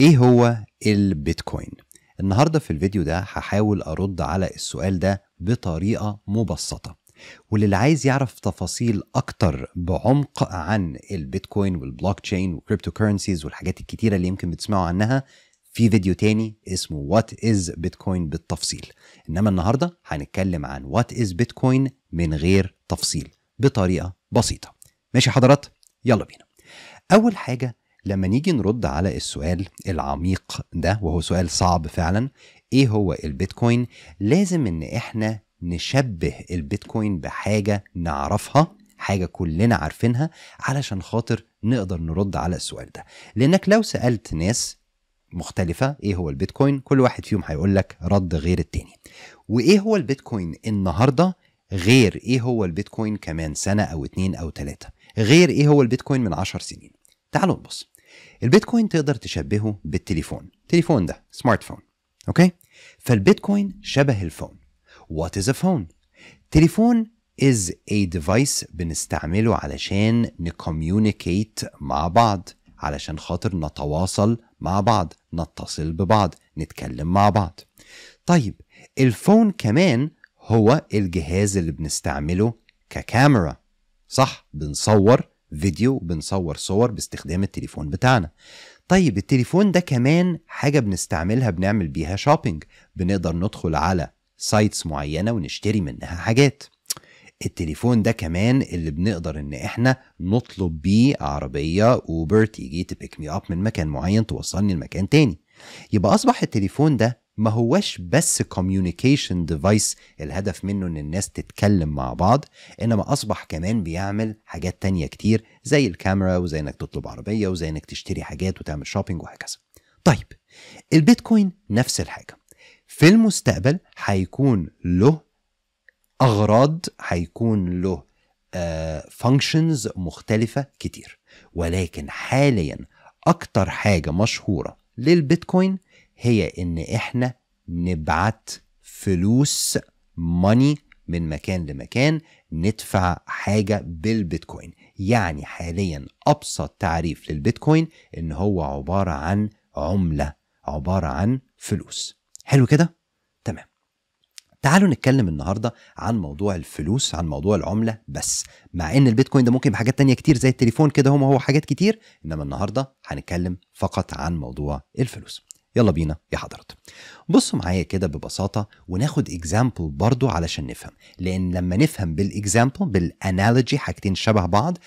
ايه هو البيتكوين النهارده في الفيديو ده هحاول ارد على السؤال ده بطريقه مبسطه وللي عايز يعرف تفاصيل اكتر بعمق عن البيتكوين والبلوك تشين وكريبتو كرنسيز والحاجات الكتيره اللي يمكن بتسمعوا عنها في فيديو تاني اسمه وات از بيتكوين بالتفصيل انما النهارده هنتكلم عن وات از بيتكوين من غير تفصيل بطريقه بسيطه ماشي حضرات يلا بينا اول حاجه لما نيجي نرد على السؤال العميق ده وهو سؤال صعب فعلا ايه هو البيتكوين لازم ان احنا نشبه البيتكوين بحاجه نعرفها حاجه كلنا عارفينها علشان خاطر نقدر نرد على السؤال ده لانك لو سالت ناس مختلفة ايه هو البيتكوين كل واحد فيهم هيقول لك رد غير التاني وايه هو البيتكوين النهاردة غير ايه هو البيتكوين كمان سنة او اتنين او تلاتة غير ايه هو البيتكوين من عشر سنين تعالوا نبص البيتكوين تقدر تشبهه بالتليفون تليفون ده سمارت فون اوكي فالبيتكوين شبه الفون وات از ا فون تليفون is a device بنستعمله علشان نكوميونيكيت مع بعض علشان خاطر نتواصل مع بعض نتصل ببعض نتكلم مع بعض طيب الفون كمان هو الجهاز اللي بنستعمله ككاميرا صح بنصور فيديو بنصور صور باستخدام التليفون بتاعنا طيب التليفون ده كمان حاجة بنستعملها بنعمل بيها شوبينج بنقدر ندخل على سايتس معينة ونشتري منها حاجات التليفون ده كمان اللي بنقدر ان احنا نطلب بيه عربية اوبر تيجي تبيك مي اب من مكان معين توصلني لمكان تاني يبقى اصبح التليفون ده ما هوش بس كوميونيكيشن ديفايس الهدف منه ان الناس تتكلم مع بعض انما اصبح كمان بيعمل حاجات تانية كتير زي الكاميرا وزي انك تطلب عربية وزي انك تشتري حاجات وتعمل شوبينج وهكذا طيب البيتكوين نفس الحاجة في المستقبل هيكون له أغراض هيكون له فانكشنز آه، مختلفة كتير ولكن حاليا أكتر حاجة مشهورة للبيتكوين هي ان احنا نبعت فلوس ماني من مكان لمكان ندفع حاجة بالبيتكوين يعني حاليا أبسط تعريف للبيتكوين إن هو عبارة عن عملة عبارة عن فلوس حلو كده؟ تمام تعالوا نتكلم النهارده عن موضوع الفلوس عن موضوع العمله بس مع ان البيتكوين ده ممكن بحاجات تانية كتير زي التليفون كده هو هو حاجات كتير انما النهارده هنتكلم فقط عن موضوع الفلوس يلا بينا يا حضرات بصوا معايا كده ببساطه وناخد اكزامبل برضو علشان نفهم لان لما نفهم بالاكزامبل بالانالوجي حاجتين شبه بعض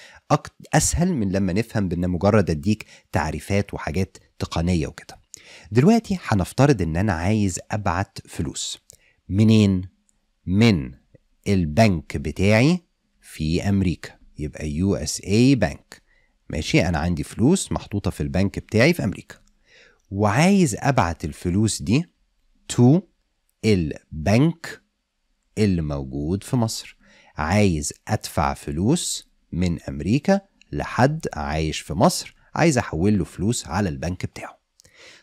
اسهل من لما نفهم بان مجرد اديك تعريفات وحاجات تقنيه وكده دلوقتي هنفترض ان انا عايز ابعت فلوس منين من البنك بتاعي في امريكا يبقى يو اس اي بنك ماشي انا عندي فلوس محطوطه في البنك بتاعي في امريكا وعايز ابعت الفلوس دي تو البنك اللي موجود في مصر عايز ادفع فلوس من امريكا لحد عايش في مصر عايز احول له فلوس على البنك بتاعه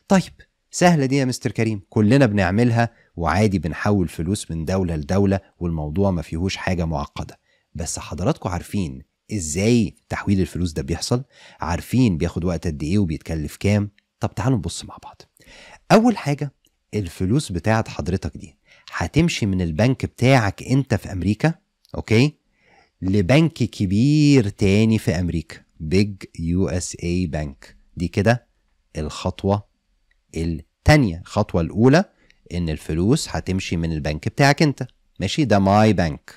طيب سهلة دي يا مستر كريم كلنا بنعملها وعادي بنحول فلوس من دولة لدولة والموضوع ما فيهوش حاجة معقدة بس حضراتكم عارفين ازاي تحويل الفلوس ده بيحصل عارفين بياخد وقت قد ايه وبيتكلف كام طب تعالوا نبص مع بعض اول حاجه الفلوس بتاعه حضرتك دي هتمشي من البنك بتاعك انت في امريكا اوكي لبنك كبير تاني في امريكا بيج يو اس اي بنك دي كده الخطوه التانيه الخطوه الاولى ان الفلوس هتمشي من البنك بتاعك انت ماشي ده ماي بنك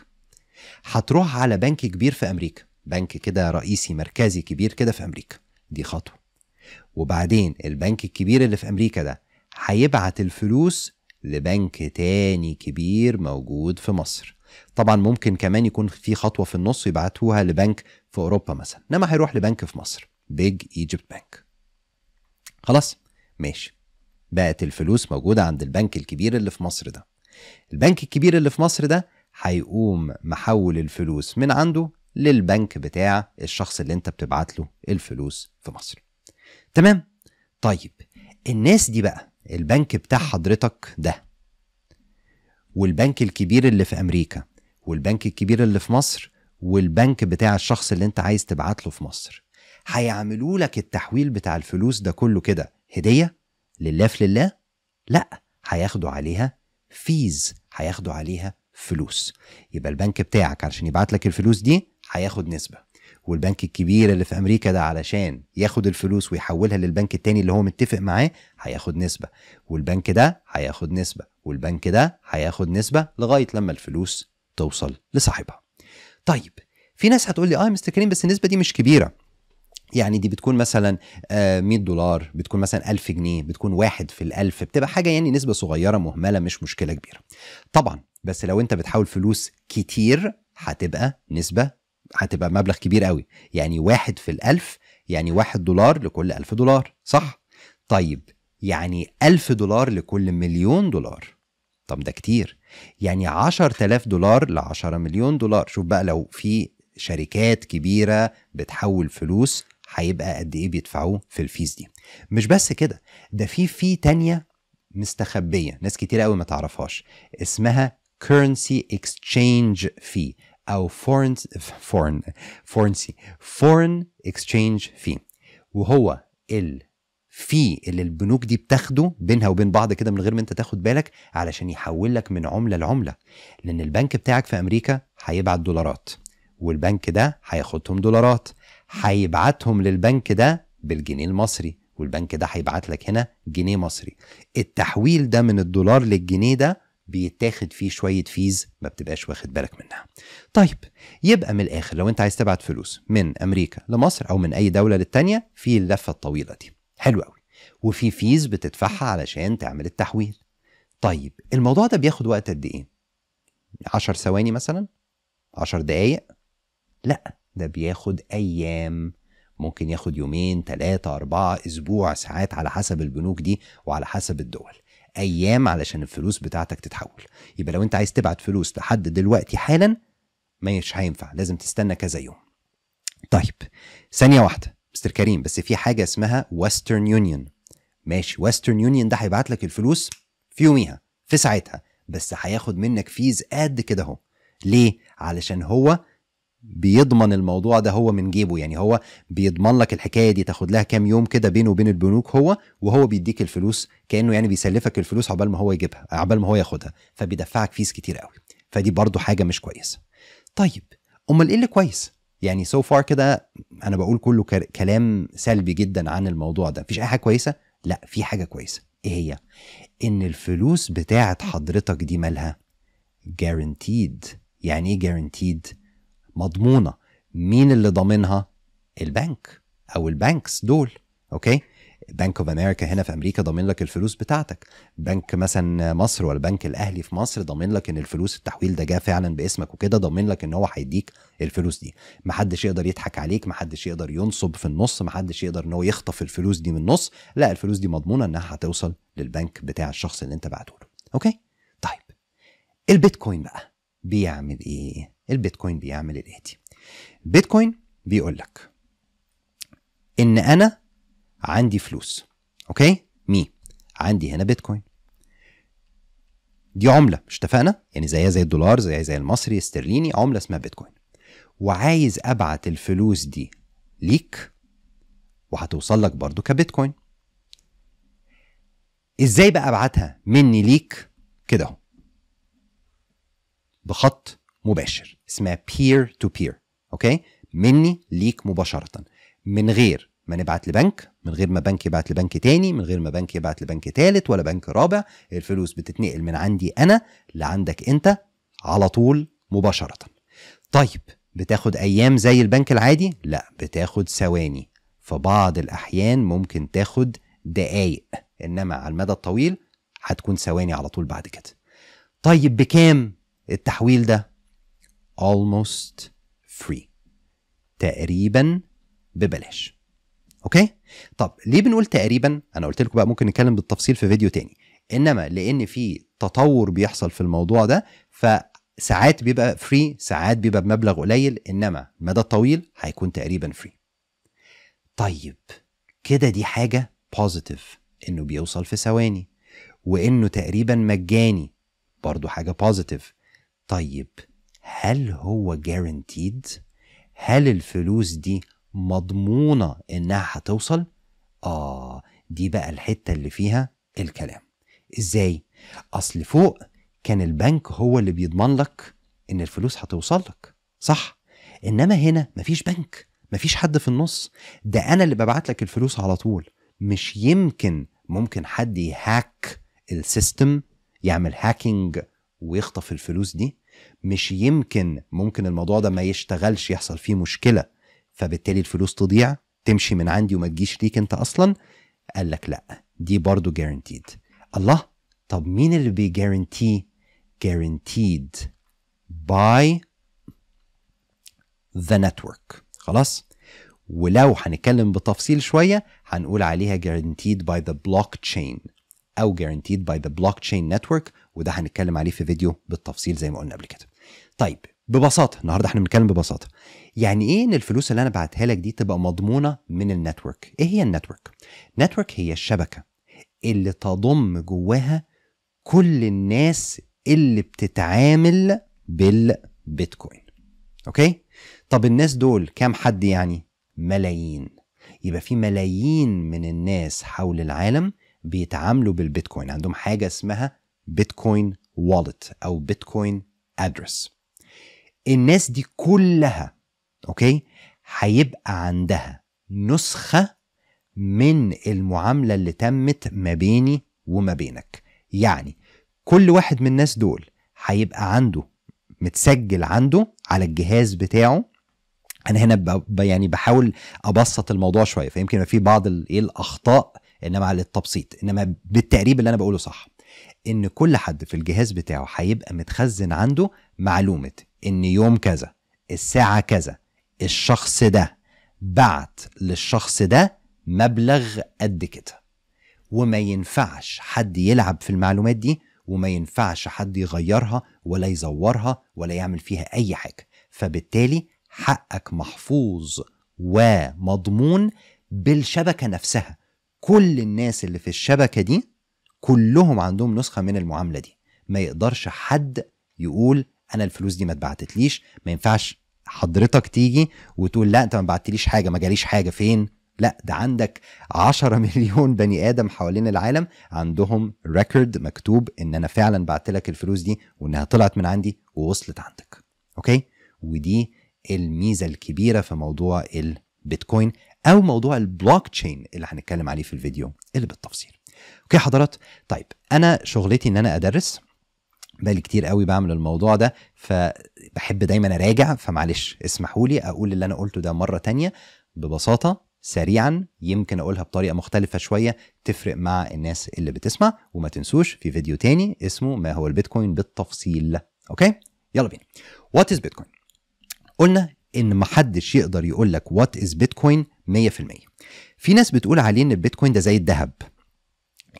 هتروح على بنك كبير في امريكا بنك كده رئيسي مركزي كبير كده في امريكا دي خطوه وبعدين البنك الكبير اللي في أمريكا ده هيبعت الفلوس لبنك تاني كبير موجود في مصر طبعا ممكن كمان يكون في خطوة في النص يبعتوها لبنك في أوروبا مثلا إنما هيروح لبنك في مصر بيج ايجيبت بنك خلاص ماشي بقت الفلوس موجودة عند البنك الكبير اللي في مصر ده البنك الكبير اللي في مصر ده هيقوم محول الفلوس من عنده للبنك بتاع الشخص اللي انت بتبعت له الفلوس في مصر تمام طيب الناس دي بقى البنك بتاع حضرتك ده والبنك الكبير اللي في امريكا والبنك الكبير اللي في مصر والبنك بتاع الشخص اللي انت عايز تبعت له في مصر هيعملوا لك التحويل بتاع الفلوس ده كله كده هديه لله في لله لا هياخدوا عليها فيز هياخدوا عليها فلوس يبقى البنك بتاعك علشان يبعت لك الفلوس دي هياخد نسبه والبنك الكبير اللي في امريكا ده علشان ياخد الفلوس ويحولها للبنك التاني اللي هو متفق معاه هياخد نسبه والبنك ده هياخد نسبه والبنك ده هياخد نسبه لغايه لما الفلوس توصل لصاحبها طيب في ناس هتقول لي اه يا مستر كريم بس النسبه دي مش كبيره يعني دي بتكون مثلا 100 آه، دولار بتكون مثلا 1000 جنيه بتكون واحد في الألف بتبقى حاجة يعني نسبة صغيرة مهملة مش مشكلة كبيرة طبعا بس لو انت بتحاول فلوس كتير هتبقى نسبة هتبقى مبلغ كبير قوي يعني واحد في الألف يعني واحد دولار لكل ألف دولار صح؟ طيب يعني ألف دولار لكل مليون دولار طب ده كتير يعني عشر تلاف دولار لعشرة مليون دولار شوف بقى لو في شركات كبيرة بتحول فلوس هيبقى قد ايه بيدفعوه في الفيز دي مش بس كده ده في في تانية مستخبية ناس كتير قوي ما تعرفهاش اسمها currency exchange fee او فورن فورن فورنسي فورن اكسشينج في وهو الفي اللي البنوك دي بتاخده بينها وبين بعض كده من غير ما انت تاخد بالك علشان يحول لك من عمله لعمله لان البنك بتاعك في امريكا هيبعت دولارات والبنك ده هياخدهم دولارات هيبعتهم للبنك ده بالجنيه المصري والبنك ده هيبعت لك هنا جنيه مصري التحويل ده من الدولار للجنيه ده بيتاخد فيه شويه فيز ما بتبقاش واخد بالك منها. طيب يبقى من الاخر لو انت عايز تبعت فلوس من امريكا لمصر او من اي دوله للتانيه في اللفه الطويله دي. حلو قوي. وفي فيز بتدفعها علشان تعمل التحويل. طيب الموضوع ده بياخد وقت قد ايه؟ 10 ثواني مثلا؟ 10 دقايق؟ لا ده بياخد ايام ممكن ياخد يومين ثلاثة أربعة أسبوع ساعات على حسب البنوك دي وعلى حسب الدول ايام علشان الفلوس بتاعتك تتحول يبقى لو انت عايز تبعت فلوس لحد دلوقتي حالا مش هينفع لازم تستنى كذا يوم طيب ثانيه واحده مستر كريم بس في حاجه اسمها ويسترن يونيون ماشي ويسترن يونيون ده هيبعت لك الفلوس في يوميها في ساعتها بس هياخد منك فيز قد كده اهو ليه علشان هو بيضمن الموضوع ده هو من جيبه يعني هو بيضمن لك الحكايه دي تاخد لها كام يوم كده بينه وبين البنوك هو وهو بيديك الفلوس كانه يعني بيسلفك الفلوس عقبال ما هو يجيبها عقبال ما هو ياخدها فبيدفعك فيس كتير قوي فدي برضو حاجه مش كويسه طيب امال ايه اللي كويس يعني سو فار كده انا بقول كله كلام سلبي جدا عن الموضوع ده مفيش اي حاجه كويسه لا في حاجه كويسه ايه هي ان الفلوس بتاعه حضرتك دي مالها جارانتيد يعني ايه جارانتيد مضمونه مين اللي ضامنها البنك او البنكس دول اوكي بنك اوف امريكا هنا في امريكا ضامن لك الفلوس بتاعتك بنك مثلا مصر ولا بنك الاهلي في مصر ضامن لك ان الفلوس التحويل ده جه فعلا باسمك وكده ضامن لك ان هو هيديك الفلوس دي محدش يقدر يضحك عليك محدش يقدر ينصب في النص محدش يقدر ان هو يخطف الفلوس دي من النص لا الفلوس دي مضمونه انها هتوصل للبنك بتاع الشخص اللي انت بعته له اوكي طيب البيتكوين بقى بيعمل ايه البيتكوين بيعمل الاتي ايه بيتكوين بيقول لك ان انا عندي فلوس اوكي مي عندي هنا بيتكوين دي عمله مش اتفقنا يعني زيها زي الدولار زيها زي المصري استرليني عمله اسمها بيتكوين وعايز ابعت الفلوس دي ليك وهتوصل لك برضو كبيتكوين ازاي بقى ابعتها مني ليك كده اهو بخط مباشر اسمها peer to peer اوكي مني ليك مباشره من غير ما نبعت لبنك من غير ما بنك يبعت لبنك تاني من غير ما بنك يبعت لبنك تالت ولا بنك رابع الفلوس بتتنقل من عندي انا لعندك انت على طول مباشره طيب بتاخد ايام زي البنك العادي لا بتاخد ثواني في بعض الاحيان ممكن تاخد دقايق انما على المدى الطويل هتكون ثواني على طول بعد كده طيب بكام التحويل ده almost free تقريبا ببلاش اوكي طب ليه بنقول تقريبا انا قلت لكم بقى ممكن نتكلم بالتفصيل في فيديو تاني انما لان في تطور بيحصل في الموضوع ده فساعات بيبقى فري ساعات بيبقى بمبلغ قليل انما المدى الطويل هيكون تقريبا فري طيب كده دي حاجه بوزيتيف انه بيوصل في ثواني وانه تقريبا مجاني برضو حاجه بوزيتيف طيب هل هو جارانتيد هل الفلوس دي مضمونه انها هتوصل اه دي بقى الحته اللي فيها الكلام ازاي اصل فوق كان البنك هو اللي بيضمن لك ان الفلوس هتوصل لك صح انما هنا مفيش بنك مفيش حد في النص ده انا اللي ببعت لك الفلوس على طول مش يمكن ممكن حد يهاك السيستم يعمل هاكينج ويخطف الفلوس دي مش يمكن ممكن الموضوع ده ما يشتغلش يحصل فيه مشكله فبالتالي الفلوس تضيع تمشي من عندي وما تجيش ليك انت اصلا قال لك لا دي برضه جارانتيد الله طب مين اللي بيجارانتي جارانتيد باي ذا نتورك خلاص ولو هنتكلم بتفصيل شويه هنقول عليها جارانتيد باي ذا بلوك تشين او guaranteed by the blockchain network وده هنتكلم عليه في فيديو بالتفصيل زي ما قلنا قبل كده طيب ببساطه النهارده احنا بنتكلم ببساطه يعني ايه ان الفلوس اللي انا بعتها لك دي تبقى مضمونه من النتورك ايه هي النتورك نتورك هي الشبكه اللي تضم جواها كل الناس اللي بتتعامل بالبيتكوين اوكي طب الناس دول كام حد يعني ملايين يبقى في ملايين من الناس حول العالم بيتعاملوا بالبيتكوين عندهم حاجه اسمها بيتكوين والت او بيتكوين ادرس الناس دي كلها اوكي هيبقى عندها نسخه من المعامله اللي تمت ما بيني وما بينك يعني كل واحد من الناس دول هيبقى عنده متسجل عنده على الجهاز بتاعه انا هنا ب... يعني بحاول ابسط الموضوع شويه فيمكن في بعض الايه الاخطاء انما للتبسيط انما بالتقريب اللي انا بقوله صح ان كل حد في الجهاز بتاعه هيبقى متخزن عنده معلومه ان يوم كذا الساعه كذا الشخص ده بعت للشخص ده مبلغ قد كده وما ينفعش حد يلعب في المعلومات دي وما ينفعش حد يغيرها ولا يزورها ولا يعمل فيها اي حاجه فبالتالي حقك محفوظ ومضمون بالشبكه نفسها كل الناس اللي في الشبكه دي كلهم عندهم نسخه من المعامله دي ما يقدرش حد يقول انا الفلوس دي ما اتبعتتليش ما ينفعش حضرتك تيجي وتقول لا انت ما بعتليش حاجه ما جاليش حاجه فين لا ده عندك 10 مليون بني ادم حوالين العالم عندهم ريكورد مكتوب ان انا فعلا بعت لك الفلوس دي وانها طلعت من عندي ووصلت عندك اوكي ودي الميزه الكبيره في موضوع البيتكوين او موضوع البلوك تشين اللي هنتكلم عليه في الفيديو اللي بالتفصيل اوكي حضرات طيب انا شغلتي ان انا ادرس بقالي كتير قوي بعمل الموضوع ده فبحب دايما اراجع فمعلش اسمحوا لي اقول اللي انا قلته ده مره تانية ببساطه سريعا يمكن اقولها بطريقه مختلفه شويه تفرق مع الناس اللي بتسمع وما تنسوش في فيديو تاني اسمه ما هو البيتكوين بالتفصيل اوكي يلا بينا وات از بيتكوين قلنا ان محدش يقدر يقول لك وات از بيتكوين 100% في ناس بتقول عليه ان البيتكوين ده زي الذهب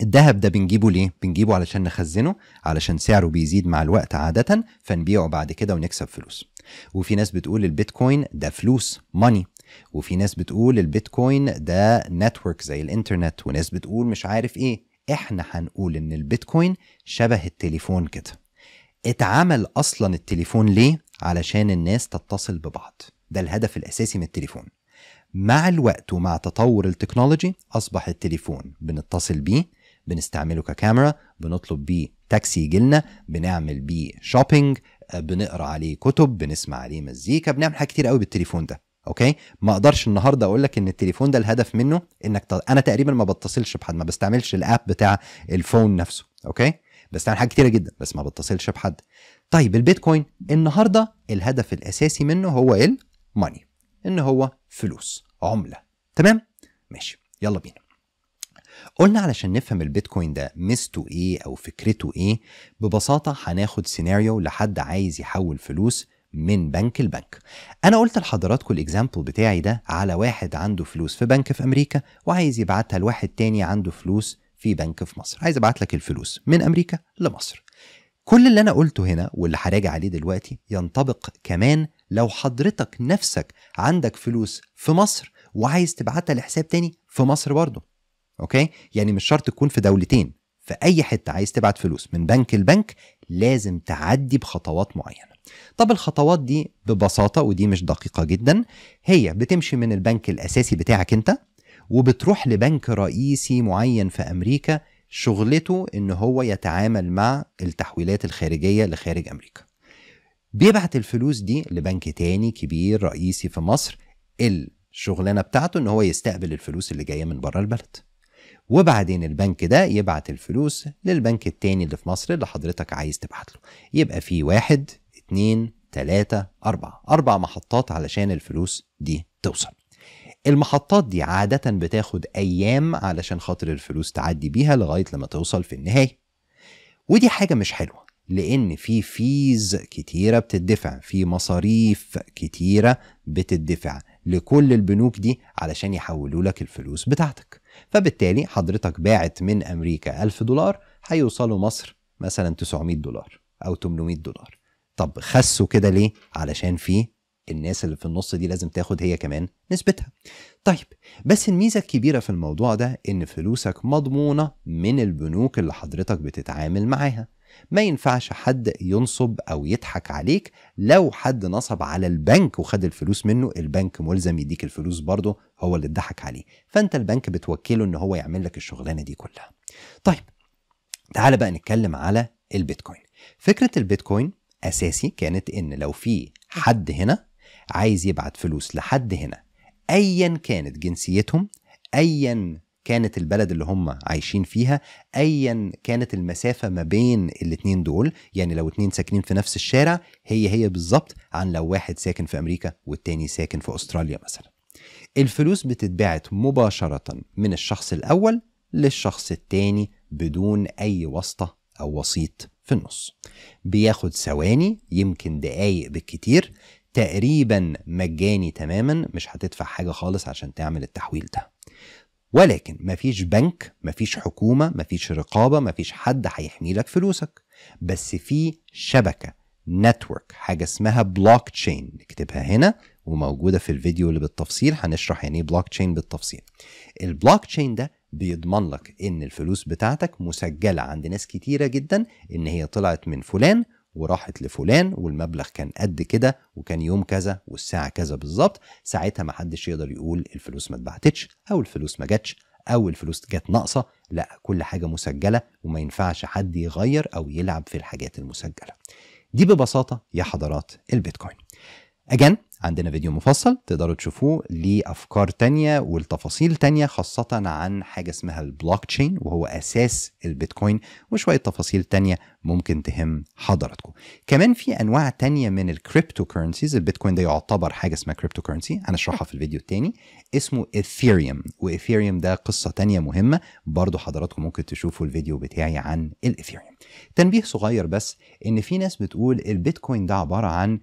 الذهب ده بنجيبه ليه؟ بنجيبه علشان نخزنه علشان سعره بيزيد مع الوقت عادة فنبيعه بعد كده ونكسب فلوس. وفي ناس بتقول البيتكوين ده فلوس ماني وفي ناس بتقول البيتكوين ده نتورك زي الانترنت وناس بتقول مش عارف ايه احنا هنقول ان البيتكوين شبه التليفون كده اتعمل اصلا التليفون ليه علشان الناس تتصل ببعض ده الهدف الاساسي من التليفون مع الوقت ومع تطور التكنولوجي اصبح التليفون بنتصل بيه بنستعمله ككاميرا بنطلب بيه تاكسي لنا، بنعمل بيه شوبينج آه، بنقرا عليه كتب بنسمع عليه مزيكا بنعمل حاجات كتير قوي بالتليفون ده اوكي ما اقدرش النهارده اقول لك ان التليفون ده الهدف منه انك ت... انا تقريبا ما بتصلش بحد ما بستعملش الاب بتاع الفون نفسه اوكي بستعمل حاجات كتيره جدا بس ما بتصلش بحد طيب البيتكوين النهارده الهدف الاساسي منه هو الماني ان هو فلوس عمله تمام ماشي يلا بينا قلنا علشان نفهم البيتكوين ده ميزته ايه او فكرته ايه ببساطه هناخد سيناريو لحد عايز يحول فلوس من بنك لبنك انا قلت لحضراتكم الاكزامبل بتاعي ده على واحد عنده فلوس في بنك في امريكا وعايز يبعتها لواحد تاني عنده فلوس في بنك في مصر عايز ابعت لك الفلوس من امريكا لمصر كل اللي انا قلته هنا واللي هراجع عليه دلوقتي ينطبق كمان لو حضرتك نفسك عندك فلوس في مصر وعايز تبعتها لحساب تاني في مصر برضه اوكي يعني مش شرط تكون في دولتين في اي حته عايز تبعت فلوس من بنك لبنك لازم تعدي بخطوات معينه طب الخطوات دي ببساطه ودي مش دقيقه جدا هي بتمشي من البنك الاساسي بتاعك انت وبتروح لبنك رئيسي معين في امريكا شغلته ان هو يتعامل مع التحويلات الخارجيه لخارج امريكا بيبعت الفلوس دي لبنك تاني كبير رئيسي في مصر الشغلانه بتاعته ان هو يستقبل الفلوس اللي جايه من بره البلد وبعدين البنك ده يبعت الفلوس للبنك التاني اللي في مصر اللي حضرتك عايز تبعت له يبقى في واحد اتنين تلاتة أربعة أربع محطات علشان الفلوس دي توصل المحطات دي عادة بتاخد أيام علشان خاطر الفلوس تعدي بيها لغاية لما توصل في النهاية ودي حاجة مش حلوة لأن في فيز كتيرة بتدفع في مصاريف كتيرة بتدفع لكل البنوك دي علشان يحولوا لك الفلوس بتاعتك فبالتالي حضرتك باعت من أمريكا 1000 دولار هيوصلوا مصر مثلا 900 دولار أو 800 دولار طب خسوا كده ليه؟ علشان في الناس اللي في النص دي لازم تاخد هي كمان نسبتها طيب بس الميزة الكبيرة في الموضوع ده إن فلوسك مضمونة من البنوك اللي حضرتك بتتعامل معاها ما ينفعش حد ينصب أو يضحك عليك لو حد نصب على البنك وخد الفلوس منه البنك ملزم يديك الفلوس برضه هو اللي اتضحك عليه فأنت البنك بتوكله إن هو يعمل لك الشغلانة دي كلها طيب تعال بقى نتكلم على البيتكوين فكرة البيتكوين أساسي كانت إن لو في حد هنا عايز يبعت فلوس لحد هنا ايا كانت جنسيتهم ايا كانت البلد اللي هم عايشين فيها ايا كانت المسافه ما بين الاتنين دول يعني لو اتنين ساكنين في نفس الشارع هي هي بالظبط عن لو واحد ساكن في امريكا والتاني ساكن في استراليا مثلا الفلوس بتتبعت مباشره من الشخص الاول للشخص التاني بدون اي واسطه او وسيط في النص بياخد ثواني يمكن دقايق بالكتير تقريبا مجاني تماما مش هتدفع حاجه خالص عشان تعمل التحويل ده ولكن مفيش بنك مفيش حكومه مفيش رقابه مفيش حد هيحمي لك فلوسك بس في شبكه نتورك حاجه اسمها بلوك تشين نكتبها هنا وموجوده في الفيديو اللي بالتفصيل هنشرح يعني ايه بلوك تشين بالتفصيل البلوك تشين ده بيضمن لك ان الفلوس بتاعتك مسجله عند ناس كتيره جدا ان هي طلعت من فلان وراحت لفلان والمبلغ كان قد كده وكان يوم كذا والساعه كذا بالظبط ساعتها ما حدش يقدر يقول الفلوس ما اتبعتتش او الفلوس ما جاتش او الفلوس جت ناقصه لا كل حاجه مسجله وما ينفعش حد يغير او يلعب في الحاجات المسجله دي ببساطه يا حضرات البيتكوين اجان عندنا فيديو مفصل تقدروا تشوفوه لافكار تانية والتفاصيل تانية خاصة عن حاجة اسمها البلوك تشين وهو اساس البيتكوين وشوية تفاصيل تانية ممكن تهم حضراتكم كمان في انواع تانية من الكريبتو كرنسيز البيتكوين ده يعتبر حاجة اسمها كريبتو كرنسي هنشرحها في الفيديو التاني اسمه اثيريوم واثيريوم ده قصة تانية مهمة برضو حضراتكم ممكن تشوفوا الفيديو بتاعي عن الاثيريوم تنبيه صغير بس ان في ناس بتقول البيتكوين ده عبارة عن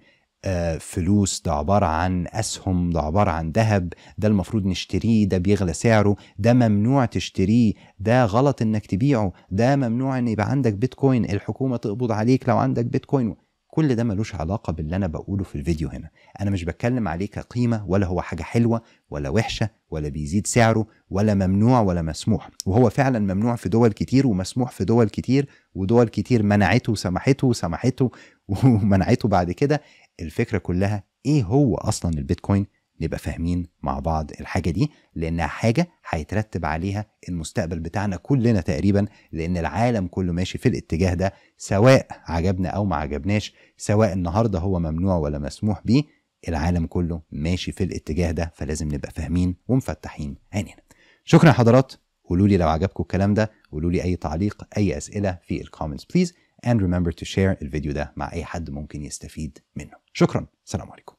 فلوس ده عبارة عن أسهم ده عبارة عن ذهب ده المفروض نشتريه ده بيغلى سعره ده ممنوع تشتريه ده غلط إنك تبيعه ده ممنوع إن يبقى عندك بيتكوين الحكومة تقبض عليك لو عندك بيتكوين كل ده ملوش علاقه باللي انا بقوله في الفيديو هنا انا مش بتكلم عليه كقيمه ولا هو حاجه حلوه ولا وحشه ولا بيزيد سعره ولا ممنوع ولا مسموح وهو فعلا ممنوع في دول كتير ومسموح في دول كتير ودول كتير منعته وسمحته وسمحته ومنعته بعد كده الفكره كلها ايه هو اصلا البيتكوين نبقى فاهمين مع بعض الحاجه دي لانها حاجه هيترتب عليها المستقبل بتاعنا كلنا تقريبا لان العالم كله ماشي في الاتجاه ده سواء عجبنا او ما عجبناش سواء النهارده هو ممنوع ولا مسموح بيه العالم كله ماشي في الاتجاه ده فلازم نبقى فاهمين ومفتحين عينينا شكرا حضرات قولوا لي لو عجبكم الكلام ده قولوا لي اي تعليق اي اسئله في الكومنتس بليز and remember to share الفيديو ده مع اي حد ممكن يستفيد منه شكرا سلام عليكم